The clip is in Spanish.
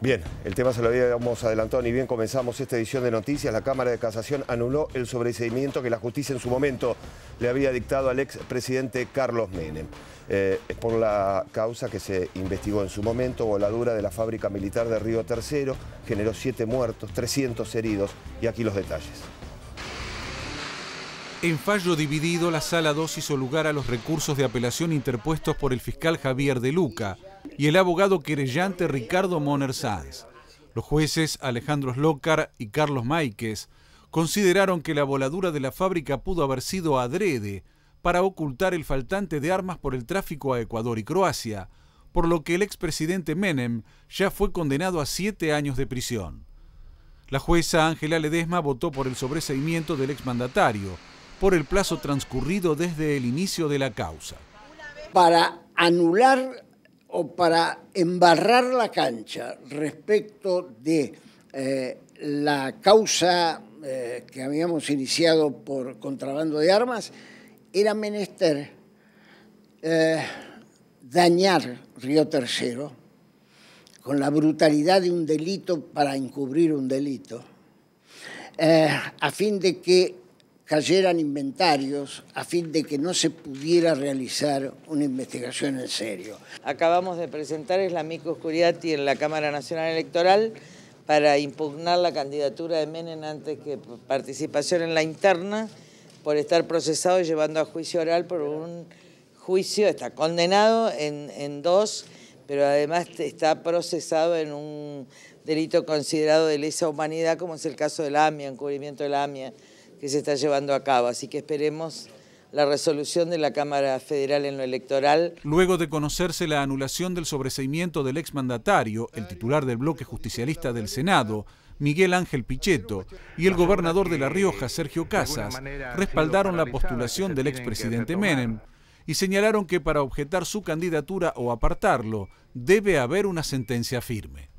Bien, el tema se lo habíamos adelantado ni bien comenzamos esta edición de noticias. La Cámara de Casación anuló el sobreseimiento que la justicia en su momento le había dictado al expresidente Carlos Menem. Eh, es por la causa que se investigó en su momento, voladura de la fábrica militar de Río Tercero, generó siete muertos, 300 heridos y aquí los detalles. En fallo dividido, la Sala 2 hizo lugar a los recursos de apelación interpuestos por el fiscal Javier de Luca y el abogado querellante Ricardo Moner Sanz. Los jueces Alejandro Slocar y Carlos Máiquez consideraron que la voladura de la fábrica pudo haber sido adrede para ocultar el faltante de armas por el tráfico a Ecuador y Croacia, por lo que el expresidente Menem ya fue condenado a siete años de prisión. La jueza Ángela Ledesma votó por el sobreseimiento del exmandatario, por el plazo transcurrido desde el inicio de la causa. Para anular o para embarrar la cancha respecto de eh, la causa eh, que habíamos iniciado por contrabando de armas, era menester eh, dañar Río Tercero con la brutalidad de un delito para encubrir un delito, a fin de que cayeran inventarios a fin de que no se pudiera realizar una investigación en serio. Acabamos de presentar es la Mico en la Cámara Nacional Electoral para impugnar la candidatura de Menem antes que participación en la interna por estar procesado y llevando a juicio oral por un juicio, está condenado en, en dos, pero además está procesado en un delito considerado de lesa humanidad, como es el caso de la AMIA, encubrimiento de la AMIA que se está llevando a cabo. Así que esperemos la resolución de la Cámara Federal en lo electoral. Luego de conocerse la anulación del sobreseimiento del exmandatario, el titular del bloque justicialista del Senado, Miguel Ángel Pichetto, y el gobernador de La Rioja, Sergio Casas, respaldaron la postulación del expresidente Menem y señalaron que para objetar su candidatura o apartarlo debe haber una sentencia firme.